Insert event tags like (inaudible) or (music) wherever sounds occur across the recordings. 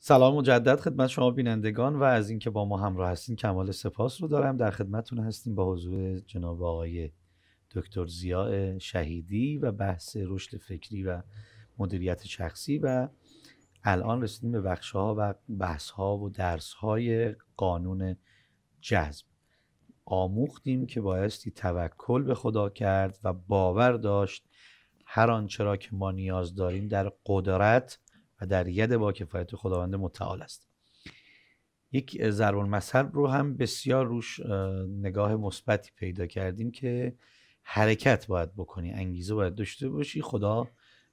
سلام مجدد خدمت شما بینندگان و از اینکه با ما همراه هستین کمال سپاس رو دارم در خدمتتون هستیم با حضور جناب آقای دکتر زیاء شهیدی و بحث رشد فکری و مدیریت شخصی و الان رسیدیم به بخش ها و بحث ها و درس های قانون جذب آموختیم که بایستی توکل به خدا کرد و باور داشت هر آنچه را که ما نیاز داریم در قدرت و در ید با کفایت خداوند متعال است یک ضرب المثل رو هم بسیار روش نگاه مثبتی پیدا کردیم که حرکت باید بکنی انگیزه باید داشته باشی خدا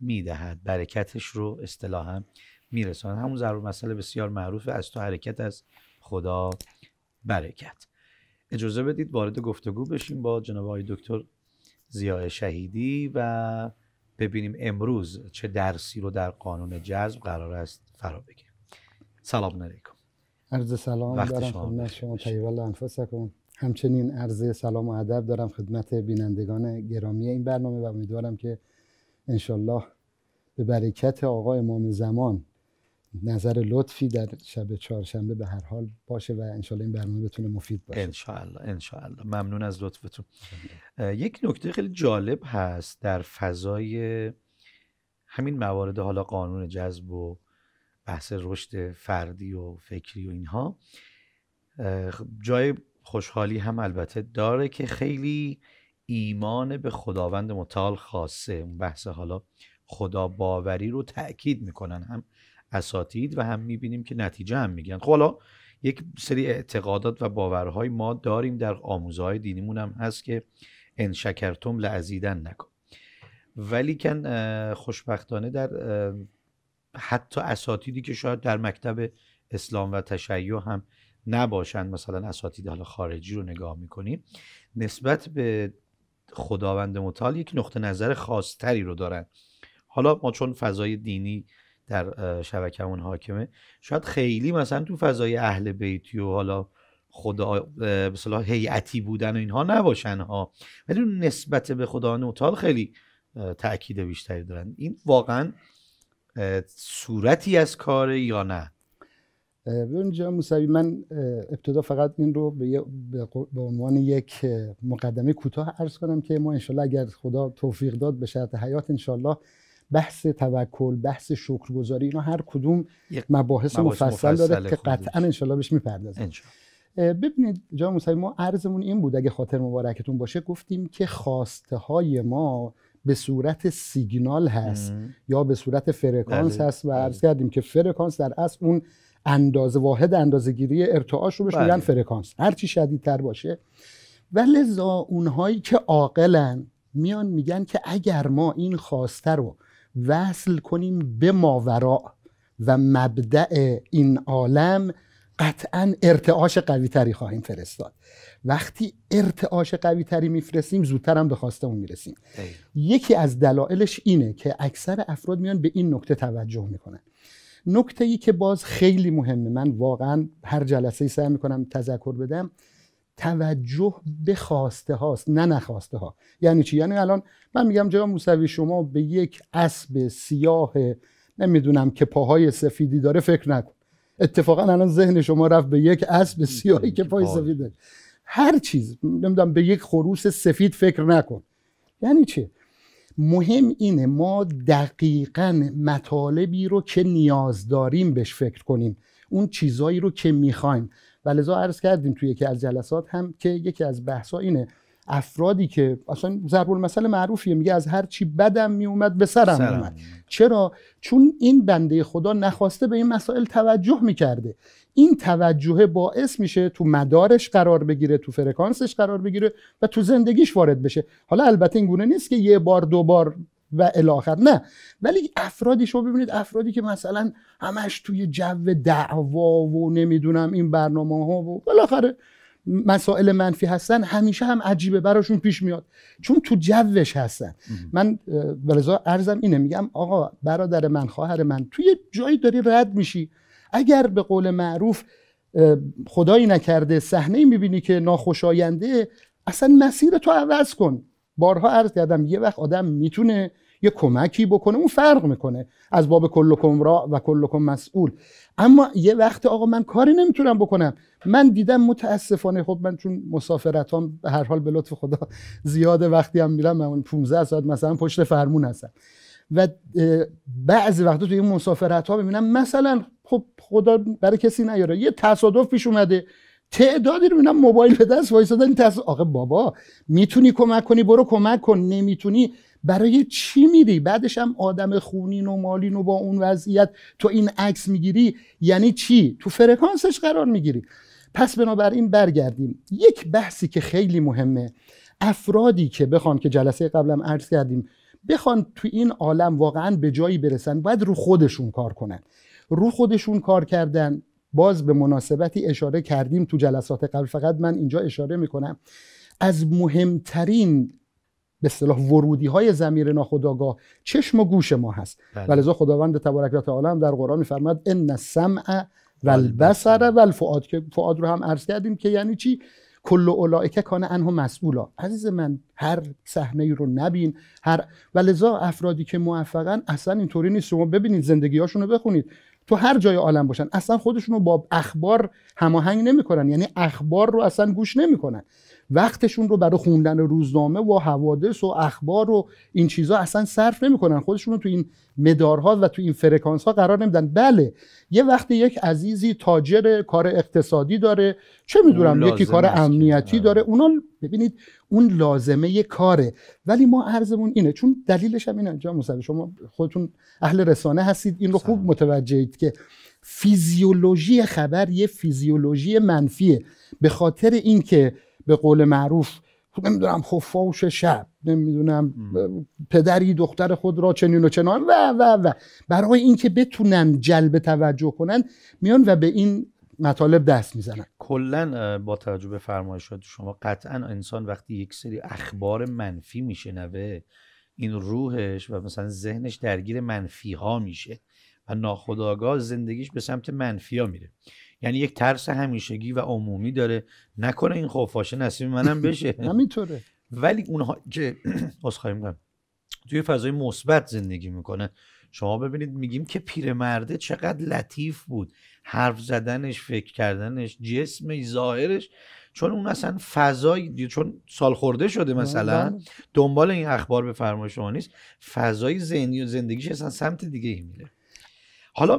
میدهد برکتش رو اصطلاحا میرسان همون ضرب مسئله بسیار معروف از تو حرکت از خدا برکت اجازه بدید وارد گفتگو بشیم با جناب آقای دکتر زیای شهیدی و ببینیم امروز چه درسی رو در قانون جذب قرار است فرا بگیریم سلام علیکم عرض سلام وقت دارم شما, شما طیب الله انفسکم همچنین عرض سلام و ادب دارم خدمت بینندگان گرامی این برنامه و امیدوارم که انشالله به برکت آقا امام زمان نظر لطفی در شب چهارشنبه به هر حال باشه و انشالله این برنامه بتونه مفید باشه انشالله انشالله ممنون از لطفتون یک نکته خیلی جالب هست در فضای همین موارد حالا قانون جذب و بحث رشد فردی و فکری و اینها جای خوشحالی هم البته داره که خیلی ایمان به خداوند متعال خاصه اون بحث حالا خدا باوری رو تاکید میکنن هم اساتید و هم میبینیم که نتیجه هم میگن خب حالا یک سری اعتقادات و باورهای ما داریم در آموزهای دینیمون هم هست که ان شکرتم لعزیدن نکن ولی کن خوشبختانه در حتی اساتیدی که شاید در مکتب اسلام و تشیع هم نباشند مثلا اساتید حالا خارجی رو نگاه میکنیم نسبت به خداوند متعال یک نقطه نظر خاصتری رو دارن حالا ما چون فضای دینی در همون حاکمه شاید خیلی مثلا تو فضای اهل بیتی و حالا خدا به صلاح هیئتی بودن و اینها نباشن ها ولی نسبت به خدا نوتال خیلی تاکید بیشتری دارن این واقعا صورتی از کار یا نه ببین جناب موسوی من ابتدا فقط این رو به, به عنوان یک مقدمه کوتاه عرض کنم که ما انشالله اگر خدا توفیق داد به شرط حیات انشالله بحث توکل بحث شکرگزاری اینا هر کدوم مباحث, مباحث مفصل داره که قطعا انشالله بهش میپردازیم ببینید جا موسوی ما عرضمون این بود اگه خاطر مبارکتون باشه گفتیم که خواسته های ما به صورت سیگنال هست یا به صورت فرکانس بله. هست و عرض بله. کردیم که فرکانس در اصل اون اندازه واحد اندازه گیری ارتعاش رو بهش میگن بله. فرکانس هر چی شدیدتر باشه و لذا اونهایی که عاقلن میان میگن که اگر ما این خواسته رو وصل کنیم به ماورا و مبدع این عالم قطعا ارتعاش قوی تری خواهیم فرستاد وقتی ارتعاش قوی تری میفرستیم زودتر هم به خواستمون میرسیم یکی از دلایلش اینه که اکثر افراد میان به این نکته توجه میکنن نکته ای که باز خیلی مهمه من واقعا هر جلسه سعی میکنم تذکر بدم توجه به خواسته هاست نه نخواسته ها یعنی چی یعنی الان من میگم جناب موسوی شما به یک اسب سیاه نمیدونم که پاهای سفیدی داره فکر نکن اتفاقا الان ذهن شما رفت به یک اسب سیاهی که پای سفید هر چیز نمیدونم به یک خروس سفید فکر نکن یعنی چی؟ مهم اینه ما دقیقا مطالبی رو که نیاز داریم بهش فکر کنیم اون چیزایی رو که میخوایم و لذا عرض کردیم توی یکی از جلسات هم که یکی از بحث‌ها اینه افرادی که اصلا ضرب المثل معروفیه میگه از هر چی بدم میومد به سرم, سرم. چرا چون این بنده خدا نخواسته به این مسائل توجه میکرده این توجه باعث میشه تو مدارش قرار بگیره تو فرکانسش قرار بگیره و تو زندگیش وارد بشه حالا البته این گونه نیست که یه بار دو بار و الاخر نه ولی افرادی شما ببینید افرادی که مثلا همش توی جو دعوا و نمیدونم این برنامه ها و بالاخره مسائل منفی هستن همیشه هم عجیبه براشون پیش میاد چون تو جوش هستن من ولزا ارزم اینه میگم آقا برادر من خواهر من توی جایی داری رد میشی اگر به قول معروف خدایی نکرده صحنه ای میبینی که ناخوشاینده اصلا مسیر تو عوض کن بارها عرض کردم یه وقت آدم میتونه یه کمکی بکنه اون فرق میکنه از باب کلکم را و کلکم مسئول اما یه وقت آقا من کاری نمیتونم بکنم من دیدم متاسفانه خب من چون مسافرتام به هر حال به لطف خدا زیاده وقتی هم میرم من 15 ساعت مثلا پشت فرمون هستم و بعضی وقتا توی این مسافرت ها ببینم مثلا خب خدا برای کسی نیاره یه تصادف پیش اومده تعدادی رو میبینم موبایل به دست وایسادن تس آقا بابا میتونی کمک کنی برو کمک کن نمیتونی برای چی میری بعدش هم آدم خونین و مالین و با اون وضعیت تو این عکس میگیری یعنی چی تو فرکانسش قرار میگیری پس بنابراین برگردیم یک بحثی که خیلی مهمه افرادی که بخوان که جلسه قبلم عرض کردیم بخوان تو این عالم واقعا به جایی برسن باید رو خودشون کار کنن رو خودشون کار کردن باز به مناسبتی اشاره کردیم تو جلسات قبل فقط من اینجا اشاره میکنم از مهمترین به اصطلاح ورودی های زمیر ناخداگاه چشم و گوش ما هست بله. خداوند تبارک و تعالی در قرآن میفرماد ان السمع و البصر و الفؤاد که فؤاد رو هم عرض کردیم که یعنی چی کل اولائکه کان انها مسئولا عزیز من هر صحنه ای رو نبین هر و افرادی که موفقن اصلا اینطوری نیست شما ببینید هاشون رو بخونید تو هر جای عالم باشن اصلا خودشون رو با اخبار هماهنگ نمیکنن یعنی اخبار رو اصلا گوش نمیکنن وقتشون رو برای خوندن روزنامه و حوادث و اخبار و این چیزها اصلا صرف نمیکنن خودشون رو تو این مدارها و تو این فرکانس ها قرار نمیدن بله یه وقت یک عزیزی تاجر کار اقتصادی داره چه میدونم یکی کار امنیتی آره. داره اونا ببینید اون لازمه یه کاره ولی ما عرضمون اینه چون دلیلش هم اینه شما خودتون اهل رسانه هستید این رو خوب متوجهید که فیزیولوژی خبر یه فیزیولوژی منفیه به خاطر اینکه به قول معروف نمیدونم خفاش شب نمیدونم پدری دختر خود را چنین و چنان و و و برای اینکه بتونن جلب توجه کنن میان و به این مطالب دست میزنن کلا با توجه به فرمایشات شما قطعا انسان وقتی یک سری اخبار منفی میشنوه این روحش و مثلا ذهنش درگیر منفی ها میشه و ناخداگاه زندگیش به سمت منفی ها میره یعنی یک ترس همیشگی و عمومی داره نکنه این خوفاشه نصیب منم (laughs) بشه همینطوره ولی اونها که (clears throat) میکنم توی فضای مثبت زندگی میکنه شما ببینید میگیم که پیرمرده چقدر لطیف بود حرف زدنش فکر کردنش جسمش ظاهرش چون اون اصلا فضای چون سال خورده شده بله، مثلا بله. دنبال این اخبار به فرمای شما نیست فضای و زندگیش اصلا سمت دیگه ای میره حالا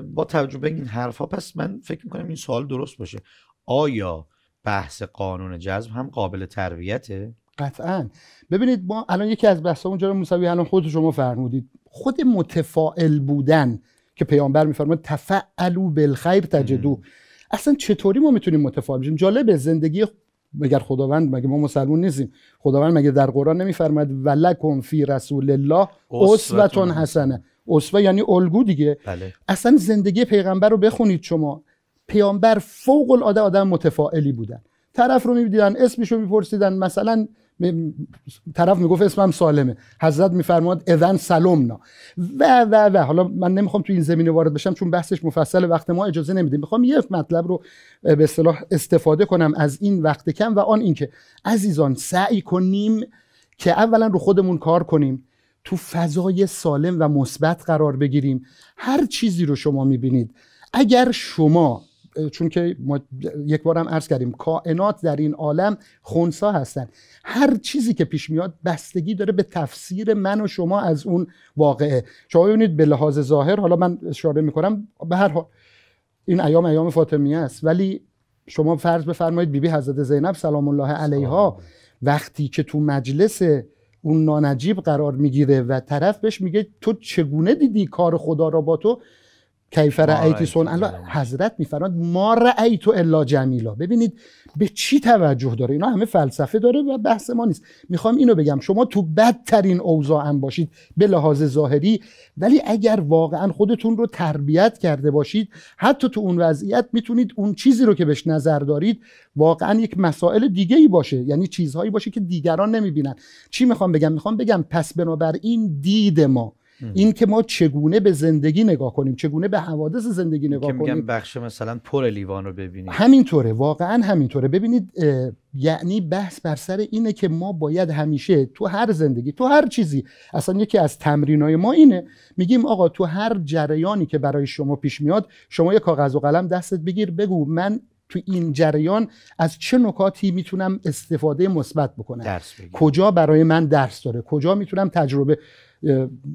با توجه به این حرفها پس من فکر میکنم این سوال درست باشه آیا بحث قانون جذب هم قابل ترویته قطعا ببینید ما الان یکی از بحث اونجا رو موسوی الان خود شما فرمودید خود متفائل بودن که پیامبر میفرماید تفعلو بالخیر تجدو اصلا چطوری ما میتونیم متفائل بشیم جالبه زندگی مگر خداوند مگه ما مسلمون نیستیم خداوند مگه در قرآن نمیفرماید ولکم فی رسول الله اسوه حسنه اسوه یعنی الگو دیگه بله. اصلا زندگی پیغمبر رو بخونید شما پیامبر فوق العاده آدم متفائلی بودن طرف رو میدیدن اسمش رو میپرسیدن مثلا طرف میگفت اسمم سالمه حضرت میفرماد اذن سلمنا و و و حالا من نمیخوام تو این زمینه وارد بشم چون بحثش مفصل وقت ما اجازه نمیدیم میخوام یه مطلب رو به اصطلاح استفاده کنم از این وقت کم و آن اینکه عزیزان سعی کنیم که اولا رو خودمون کار کنیم تو فضای سالم و مثبت قرار بگیریم هر چیزی رو شما میبینید اگر شما چون که ما یک بارم عرض کردیم کائنات در این عالم خونسا هستن هر چیزی که پیش میاد بستگی داره به تفسیر من و شما از اون واقعه شما ببینید به لحاظ ظاهر حالا من اشاره میکنم به هر حال این ایام ایام فاطمیه است ولی شما فرض بفرمایید بیبی حضرت زینب سلام الله علیها وقتی که تو مجلس اون نانجیب قرار میگیره و طرف بهش میگه تو چگونه دیدی کار خدا را با تو کیف سون الله حضرت میفرماد ما رأیت الا جمیلا ببینید به چی توجه داره اینا همه فلسفه داره و بحث ما نیست میخوام اینو بگم شما تو بدترین اوضاع هم باشید به لحاظ ظاهری ولی اگر واقعا خودتون رو تربیت کرده باشید حتی تو اون وضعیت میتونید اون چیزی رو که بهش نظر دارید واقعا یک مسائل دیگه ای باشه یعنی چیزهایی باشه که دیگران نمیبینن چی میخوام بگم میخوام بگم پس این دید ما این که ما چگونه به زندگی نگاه کنیم چگونه به حوادث زندگی نگاه که کنیم بخش مثلا پر لیوان رو ببینیم همینطوره واقعا همینطوره ببینید یعنی بحث بر سر اینه که ما باید همیشه تو هر زندگی تو هر چیزی اصلا یکی از تمرینای ما اینه میگیم آقا تو هر جریانی که برای شما پیش میاد شما یه کاغذ و قلم دستت بگیر بگو من تو این جریان از چه نکاتی میتونم استفاده مثبت بکنم کجا برای من درس داره کجا میتونم تجربه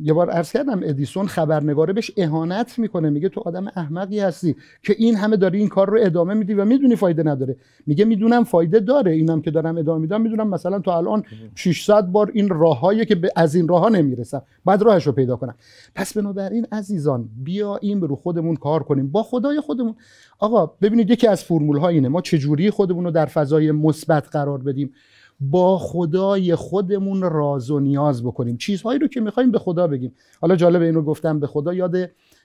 یه بار عرض کردم ادیسون خبرنگاره بهش اهانت میکنه میگه تو آدم احمقی هستی که این همه داری این کار رو ادامه میدی و میدونی فایده نداره میگه میدونم فایده داره اینم که دارم ادامه میدم میدونم مثلا تو الان 600 بار این راههایی که از این راه نمیرسم بعد راهش رو پیدا کنم پس بنابراین عزیزان این رو خودمون کار کنیم با خدای خودمون آقا ببینید یکی از فرمول ها اینه ما چجوری خودمون رو در فضای مثبت قرار بدیم با خدای خودمون راز و نیاز بکنیم چیزهایی رو که میخوایم به خدا بگیم حالا جالب اینو گفتم به خدا یاد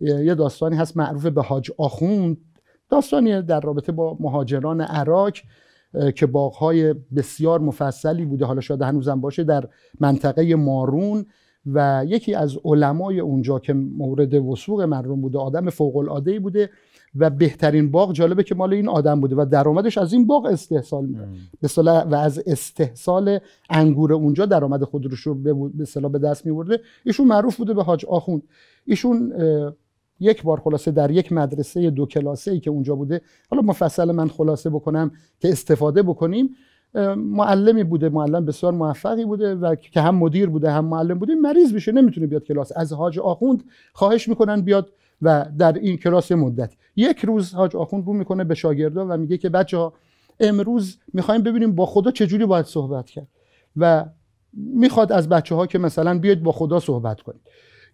یه داستانی هست معروف به حاج آخوند داستانی در رابطه با مهاجران عراق که باغهای بسیار مفصلی بوده حالا شاید هنوزم باشه در منطقه مارون و یکی از علمای اونجا که مورد وسوق مردم بوده آدم فوق العاده بوده و بهترین باغ جالبه که مال این آدم بوده و درآمدش از این باغ استحصال میره به و از استحصال انگور اونجا درآمد خودش رو به اصطلاح به دست میورده ایشون معروف بوده به حاج آخوند ایشون یک بار خلاصه در یک مدرسه دو کلاسه ای که اونجا بوده حالا مفصل من خلاصه بکنم که استفاده بکنیم معلمی بوده معلم بسیار موفقی بوده و که هم مدیر بوده هم معلم بوده مریض میشه نمیتونه بیاد کلاس از حاج آخوند خواهش میکنن بیاد و در این کلاس مدت یک روز حاج آخوند رو میکنه به شاگردا و میگه که بچه ها امروز میخوایم ببینیم با خدا چجوری باید صحبت کرد و میخواد از بچه ها که مثلا بیاید با خدا صحبت کنید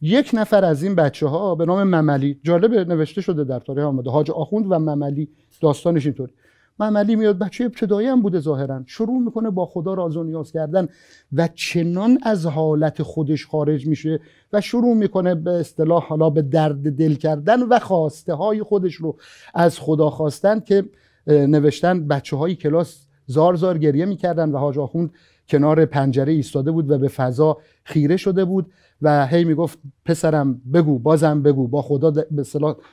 یک نفر از این بچه ها به نام مملی جالب نوشته شده در تاریخ آمده حاج آخوند و مملی داستانش اینطوری من میاد بچه ابتدایی هم بوده ظاهرا شروع میکنه با خدا راز و نیاز کردن و چنان از حالت خودش خارج میشه و شروع میکنه به اصطلاح حالا به درد دل کردن و خواسته های خودش رو از خدا خواستن که نوشتن بچه های کلاس زار زار گریه میکردن و حاج آخوند کنار پنجره ایستاده بود و به فضا خیره شده بود و هی میگفت پسرم بگو بازم بگو با خدا به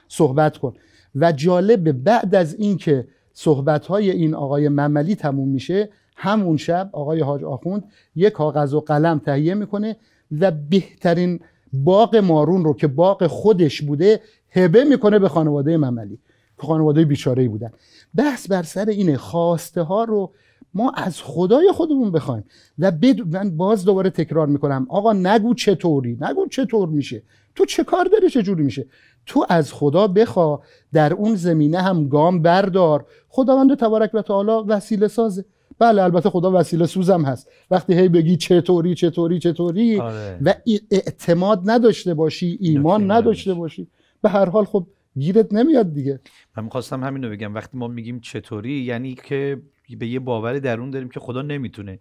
صحبت کن و جالب بعد از اینکه صحبت های این آقای مملی تموم میشه همون شب آقای حاج آخوند یک کاغذ و قلم تهیه میکنه و بهترین باغ مارون رو که باغ خودش بوده هبه میکنه به خانواده مملی که خانواده بیچاره بودن بحث بر سر اینه خواسته ها رو ما از خدای خودمون بخوایم و بد... باز دوباره تکرار میکنم آقا نگو چطوری نگو چطور میشه تو چه کار داری چه جوری میشه تو از خدا بخوا در اون زمینه هم گام بردار خداوند تبارک و تعالی وسیله سازه بله البته خدا وسیله سوزم هست وقتی هی بگی چطوری چطوری چطوری آره. و اعتماد نداشته باشی ایمان نداشته باشی به هر حال خب گیرت نمیاد دیگه من میخواستم همین رو بگم وقتی ما میگیم چطوری یعنی که به یه باور درون داریم که خدا نمیتونه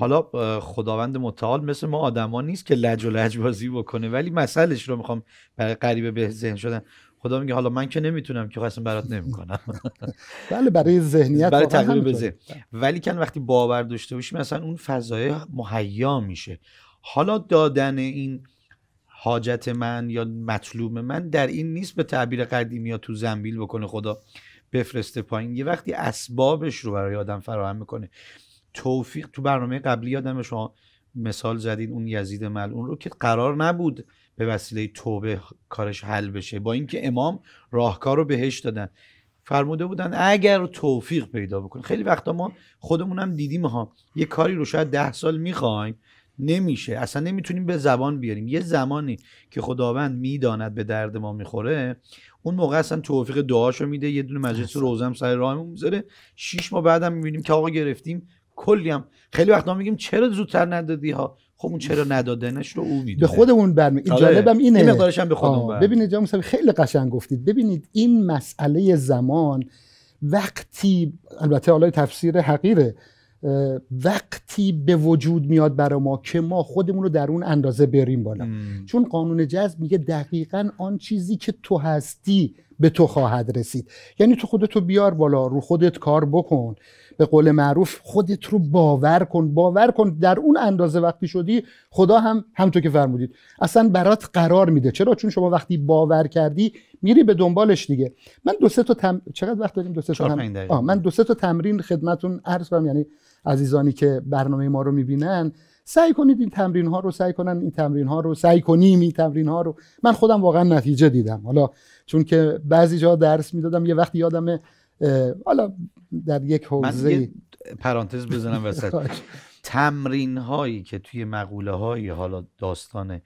حالا خداوند متعال مثل ما آدما نیست که لج و لج بازی بکنه ولی مسئلهش رو میخوام برای غریبه به ذهن شدن خدا میگه حالا من که نمیتونم که اصلا برات نمیکنم (laughs) بله برای ذهنیت برای تقریب ذهن ولی کن وقتی باور داشته باشیم مثلا اون فضای مهیا میشه حالا دادن این حاجت من یا مطلوب من در این نیست به تعبیر قدیمی یا تو زنبیل بکنه خدا بفرسته پایین یه وقتی اسبابش رو برای آدم فراهم میکنه توفیق تو برنامه قبلی یادم شما مثال زدین اون یزید ملعون رو که قرار نبود به وسیله توبه کارش حل بشه با اینکه امام راهکار رو بهش دادن فرموده بودن اگر توفیق پیدا بکن خیلی وقتا ما خودمون هم دیدیم ها یه کاری رو شاید ده سال میخوایم نمیشه اصلا نمیتونیم به زبان بیاریم یه زمانی که خداوند میداند به درد ما میخوره اون موقع اصلا توفیق دعاشو میده یه دونه مجلس روزم سر راهمون میذاره شیش ماه بعدم میبینیم که آقا گرفتیم کلی هم خیلی وقت میگیم چرا زودتر ندادی ها خب اون چرا ندادنش رو او میدونه به خودمون برمی این آره. جالبم اینه این مقدارش هم به خودمون برمی. ببینید جام خیلی قشنگ گفتید ببینید این مسئله زمان وقتی البته حالا تفسیر حقیره وقتی به وجود میاد برای ما که ما خودمون رو در اون اندازه بریم بالا چون قانون جذب میگه دقیقا آن چیزی که تو هستی به تو خواهد رسید یعنی تو خودتو بیار بالا رو خودت کار بکن به قول معروف خودت رو باور کن باور کن در اون اندازه وقتی شدی خدا هم همونطور که فرمودید اصلا برات قرار میده چرا چون شما وقتی باور کردی میری به دنبالش دیگه من دو سه تا چقدر وقت داریم دو سه تا تم... من دو سه تا تمرین خدمتون عرض کنم یعنی عزیزانی که برنامه ما رو میبینن سعی کنید این تمرین ها رو سعی کنن این تمرین ها رو سعی کنیم این تمرین ها رو من خودم واقعا نتیجه دیدم حالا چون که بعضی جا درس میدادم یه وقتی یادم حالا در یک حوزه پرانتز بزنم وسط (laughs) خب. تمرین هایی که توی مقوله های حالا داستان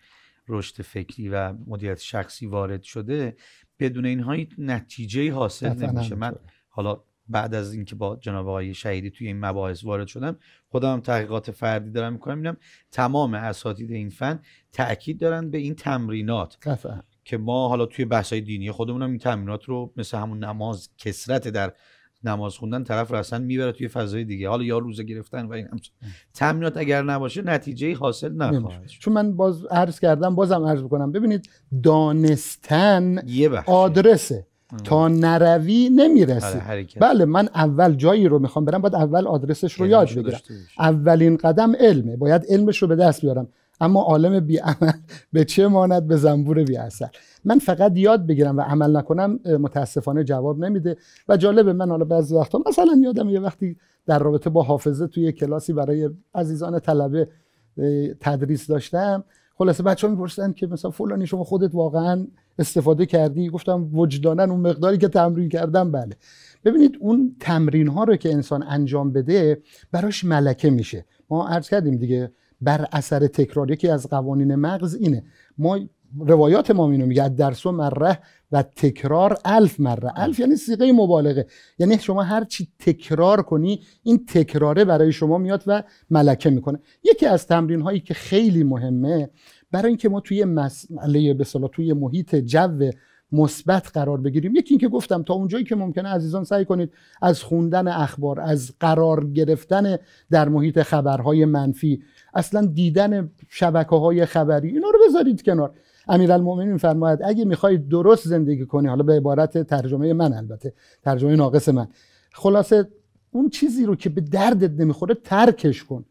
رشد فکری و مدیریت شخصی وارد شده بدون اینها نتیجه حاصل نمیشه من حالا بعد از اینکه با جناب آقای شهیدی توی این مباحث وارد شدم خودم تحقیقات فردی دارم میکنم میبینم تمام اساتید این فن تاکید دارن به این تمرینات که ما حالا توی بحث‌های دینی خودمون این تمرینات رو مثل همون نماز کسرت در نماز خوندن طرف رو اصلا میبره توی فضای دیگه حالا یا روزه گرفتن و این تمرینات اگر نباشه نتیجه حاصل نخواهد چون من باز عرض کردم بازم عرض بکنم ببینید دانستن یه آدرسه تا نروی نمیرسی آره، بله من اول جایی رو میخوام برم باید اول آدرسش رو یعنی یاد بگیرم اولین قدم علمه باید علمش رو به دست بیارم اما عالم بی عمل به چه ماند به زنبور بی اثر من فقط یاد بگیرم و عمل نکنم متاسفانه جواب نمیده و جالب من حالا بعضی وقتا مثلا یادم یه وقتی در رابطه با حافظه توی کلاسی برای عزیزان طلبه تدریس داشتم خلاصه بچه ها میپرسند که مثلا فلانی شما خودت واقعا استفاده کردی گفتم وجدانا اون مقداری که تمرین کردم بله ببینید اون تمرین ها رو که انسان انجام بده براش ملکه میشه ما عرض کردیم دیگه بر اثر تکرار یکی از قوانین مغز اینه ما روایات ما اینو میگه درس و مره و تکرار الف مره الف یعنی سیغه مبالغه یعنی شما هر چی تکرار کنی این تکراره برای شما میاد و ملکه میکنه یکی از تمرین هایی که خیلی مهمه برای اینکه ما توی مسئله به توی محیط جو مثبت قرار بگیریم یکی اینکه گفتم تا اونجایی که ممکنه عزیزان سعی کنید از خوندن اخبار از قرار گرفتن در محیط خبرهای منفی اصلا دیدن شبکه های خبری اینا رو بذارید کنار امیرالمومنین میفرماید اگه میخواید درست زندگی کنی حالا به عبارت ترجمه من البته ترجمه ناقص من خلاصه اون چیزی رو که به دردت نمیخوره ترکش کن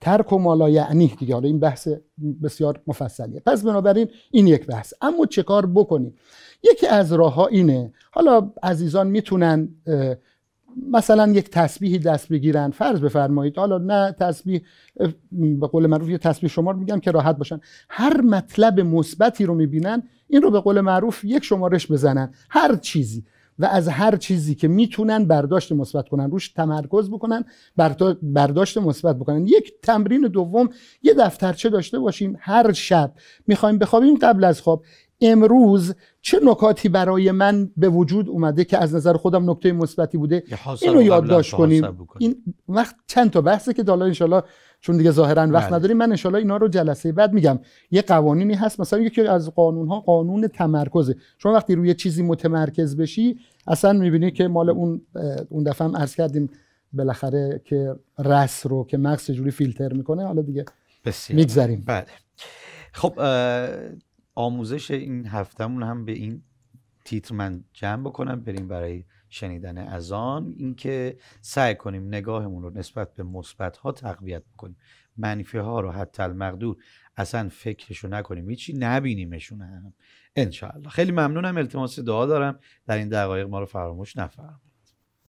ترک و مالا یعنی دیگه حالا این بحث بسیار مفصلیه پس بنابراین این یک بحث اما چه کار بکنیم یکی از راه ها اینه حالا عزیزان میتونن مثلا یک تسبیحی دست بگیرن فرض بفرمایید حالا نه تسبیح به قول معروف یه تسبیح شمار میگم که راحت باشن هر مطلب مثبتی رو میبینن این رو به قول معروف یک شمارش بزنن هر چیزی و از هر چیزی که میتونن برداشت مثبت کنن روش تمرکز بکنن برداشت مثبت بکنن یک تمرین دوم یه دفترچه داشته باشیم هر شب میخوایم بخوابیم قبل از خواب امروز چه نکاتی برای من به وجود اومده که از نظر خودم نکته مثبتی بوده اینو یادداشت کنیم این وقت چند تا بحثه که دالا انشالله چون دیگه ظاهرا وقت بله. نداریم من انشالله اینا رو جلسه بعد میگم یه قوانینی هست مثلا یکی از قانون ها قانون تمرکزه شما وقتی روی چیزی متمرکز بشی اصلا میبینی که مال اون اون دفعه هم عرض کردیم بالاخره که رس رو که مغز جوری فیلتر میکنه حالا دیگه میگذریم بله خب آموزش این هفتمون هم به این تیتر من جمع بکنم بریم برای شنیدن از آن اینکه سعی کنیم نگاهمون رو نسبت به مثبت ها تقویت بکنیم منفی ها رو حتی المقدور اصلا فکرشو نکنیم هیچی نبینیمشون هم انشاءالله خیلی ممنونم التماس دعا دارم در این دقایق ما رو فراموش نفرم